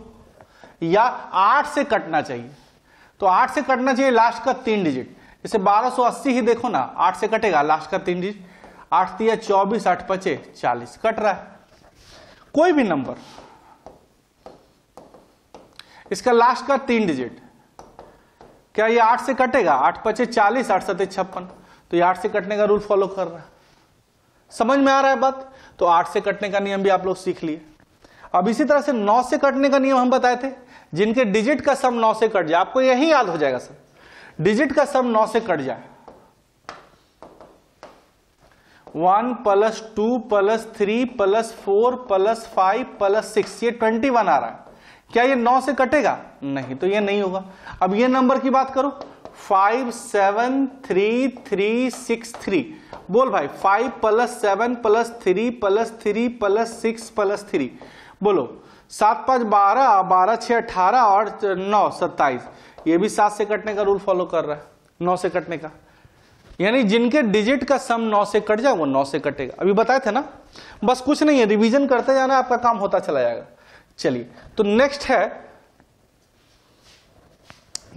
या आठ से कटना चाहिए तो आठ से कटना चाहिए लास्ट का तीन डिजिट इसे 1280 ही देखो ना आठ से कटेगा लास्ट का तीन डिजिट आठ तीन चौबीस आठ पचे चालीस कट रहा है कोई भी नंबर इसका लास्ट का तीन डिजिट क्या ये आठ से कटेगा आठ पचे चालीस आठ सत्य छप्पन तो ये आठ से कटने का रूल फॉलो कर रहा है समझ में आ रहा है बात तो आठ से कटने का नियम भी आप लोग सीख लिए अब इसी तरह से नौ से कटने का नियम हम बताए थे जिनके डिजिट का सम नौ से कट जाए आपको यही याद हो जाएगा सर डिजिट का सम नौ से कट जाए one plus two plus three plus four plus five plus six ये ट्वेंटी वन आ रहा है क्या ये नौ से कटेगा नहीं तो ये नहीं होगा अब ये नंबर की बात करो five seven three three six three बोल भाई five plus seven plus three plus three plus six plus three बोलो सात पाँच बारह बारह छः अठारह और नौ सत्ताईस ये भी सात से कटने का रूल फॉलो कर रहा है नौ से कटने का यानी जिनके डिजिट का सम नौ से कट जाए वो नौ से कटेगा अभी बताए थे ना बस कुछ नहीं है रिवीजन करते जाना आपका काम होता चला जाएगा चलिए तो नेक्स्ट है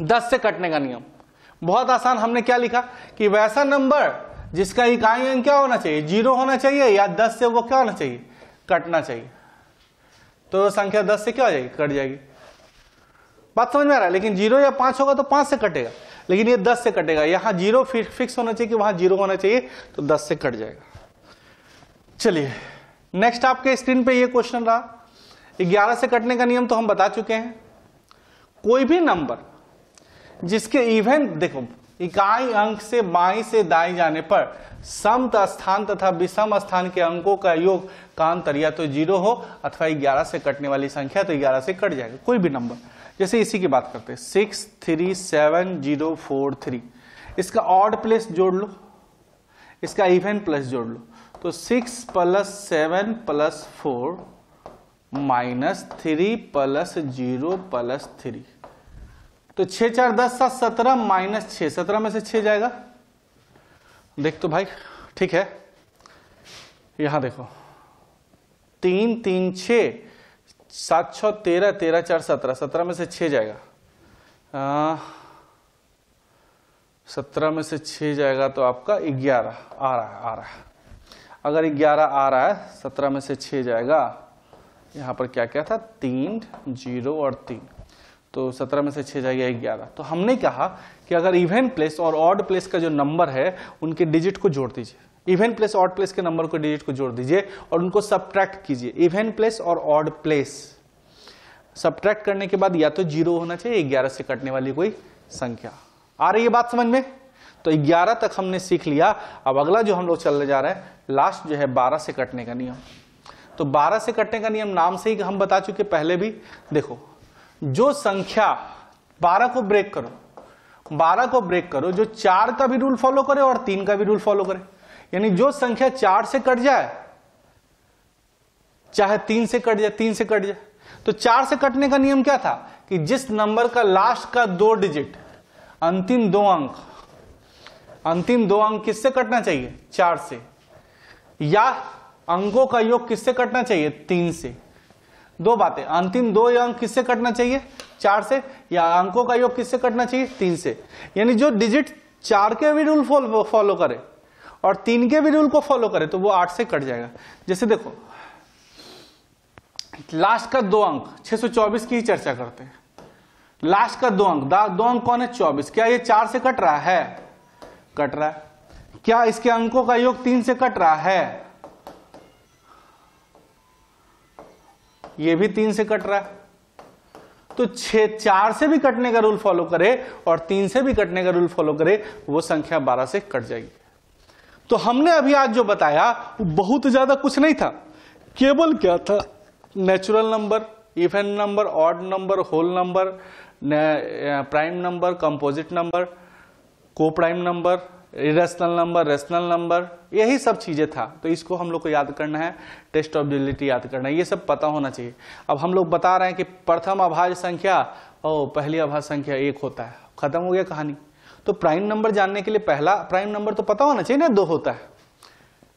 दस से कटने का नियम बहुत आसान हमने क्या लिखा कि वैसा नंबर जिसका इकाई अंक क्या होना चाहिए जीरो होना चाहिए या दस से वो क्या होना चाहिए कटना चाहिए तो संख्या दस से क्या हो जाएगी कट जाएगी बात समझ में आ रहा है लेकिन जीरो या पांच होगा तो पांच से कटेगा लेकिन ये दस से कटेगा यहां जीरो फिक्स होना चाहिए कि वहां जीरो होना चाहिए तो दस से कट जाएगा चलिए नेक्स्ट आपके स्क्रीन पे ये क्वेश्चन रहा ग्यारह से कटने का नियम तो हम बता चुके हैं कोई भी नंबर जिसके इवेंट देखो इकाई अंक से बाई से दाई जाने पर समत स्थान तथा विषम स्थान के अंकों का योग कांतरिया या तो जीरो हो अथवा ग्यारह से कटने वाली संख्या तो ग्यारह से कट जाएगा कोई भी नंबर जैसे इसी की बात करते हैं six three seven zero four three इसका ऑड प्लेस जोड़ लो इसका इवन प्लस जोड़ लो तो six plus seven plus four minus three plus zero plus three तो छह चार दस सात सत्रह माइनस छह सत्रह में से छह जाएगा देख तो भाई ठीक है यहां देखो तीन तीन छ सात छ तेरह तेरह चार सत्रह सत्रह में से छह जाएगा सत्रह में से छह जाएगा तो आपका ग्यारह आ रहा है आ रहा है अगर ग्यारह आ रहा है सत्रह में से छह जाएगा यहां पर क्या क्या था तीन जीरो और तीन तो सत्रह में से छः जाएगा ग्यारह तो हमने कहा कि अगर इवेंट प्लेस और ऑड प्लेस का जो नंबर है उनके डिजिट को जोड़ दीजिए इवेंट प्लेस ऑड प्लेस के नंबर को डिजिट को जोड़ दीजिए और उनको सब्ट्रैक्ट कीजिए इवेंट प्लेस और ऑड प्लेस सब्ट्रैक्ट करने के बाद या तो जीरो होना चाहिए ग्यारह से कटने वाली कोई संख्या आ रही है बात समझ में तो 11 तक हमने सीख लिया अब अगला जो हम लोग चलने जा रहे हैं लास्ट जो है 12 से कटने का नियम तो 12 से कटने का नियम नाम से ही हम बता चुके पहले भी देखो जो संख्या 12 को ब्रेक करो 12 को ब्रेक करो जो चार का भी रूल फॉलो करे और तीन का भी रूल फॉलो करे यानी जो संख्या चार से कट जाए चाहे तीन से कट जाए तीन से कट जाए तो चार से कटने का नियम क्या था कि जिस नंबर का लास्ट का दो डिजिट अंतिम दो अंक अंतिम दो अंक किससे कटना चाहिए चार से या अंकों का योग किससे कटना चाहिए तीन से दो बातें अंतिम दो अंक किससे कटना चाहिए चार से या अंकों का योग किससे कटना चाहिए तीन से यानी जो डिजिट चार के भी रूल फॉलो करे और तीन के भी रूल को फॉलो करे तो वो आठ से कट जाएगा जैसे देखो लास्ट का दो अंक 624 की ही चर्चा करते हैं लास्ट का दो अंक दो अंक कौन है चौबीस क्या ये चार से कट रहा है कट रहा है क्या इसके अंकों का योग तीन से कट रहा है ये भी तीन से कट रहा है तो छ चार से भी कटने का रूल फॉलो करे और तीन से भी कटने का रूल फॉलो करे वो संख्या बारह से कट जाएगी तो हमने अभी आज जो बताया वो बहुत ज्यादा कुछ नहीं था केवल क्या था natural number even number odd number whole number prime number composite number coprime number irrational number rational number यही सब चीज़ें था तो इसको हम लोग को याद करना है टेस्ट ऑफ याद करना है ये सब पता होना चाहिए अब हम लोग बता रहे हैं कि प्रथम अभाज्य संख्या और पहली अभाज्य संख्या एक होता है खत्म हो गया कहानी तो प्राइम नंबर जानने के लिए पहला प्राइम नंबर तो पता होना चाहिए ना दो होता है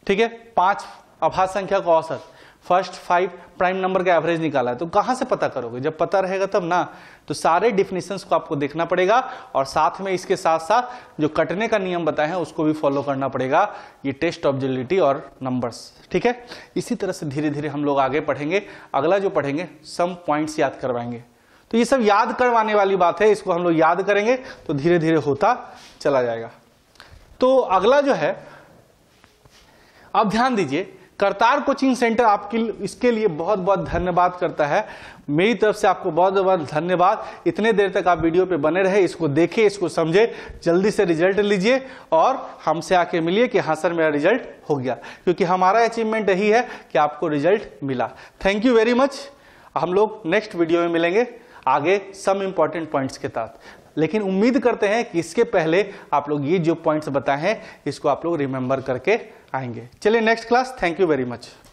ठीक है पांच अभाज्य संख्या का औसत फर्स्ट फाइव प्राइम नंबर का एवरेज निकाला है तो कहाँ से पता करोगे जब पता रहेगा तब ना तो सारे डिफिनेशंस को आपको देखना पड़ेगा और साथ में इसके साथ साथ जो कटने का नियम बताए हैं उसको भी फॉलो करना पड़ेगा ये टेस्ट ऑब्जिलिटी और नंबर्स ठीक है इसी तरह से धीरे धीरे हम लोग आगे पढ़ेंगे अगला जो पढ़ेंगे सम पॉइंट्स याद करवाएंगे तो ये सब याद करवाने वाली बात है इसको हम लोग याद करेंगे तो धीरे धीरे होता चला जाएगा तो अगला जो है अब ध्यान दीजिए करतार कोचिंग सेंटर आपके इसके लिए बहुत बहुत धन्यवाद करता है मेरी तरफ से आपको बहुत बहुत धन्यवाद इतने देर तक आप वीडियो पे बने रहे इसको देखें इसको समझे जल्दी से रिजल्ट लीजिए और हमसे आके मिलिए कि हाँ सर मेरा रिजल्ट हो गया क्योंकि हमारा अचीवमेंट यही है कि आपको रिजल्ट मिला थैंक यू वेरी मच हम लोग नेक्स्ट वीडियो में मिलेंगे आगे सम इम्पॉर्टेंट पॉइंट्स के साथ लेकिन उम्मीद करते हैं कि इसके पहले आप लोग ये जो पॉइंट्स बताए हैं इसको आप लोग रिमेंबर करके आएंगे चलिए next class thank you very much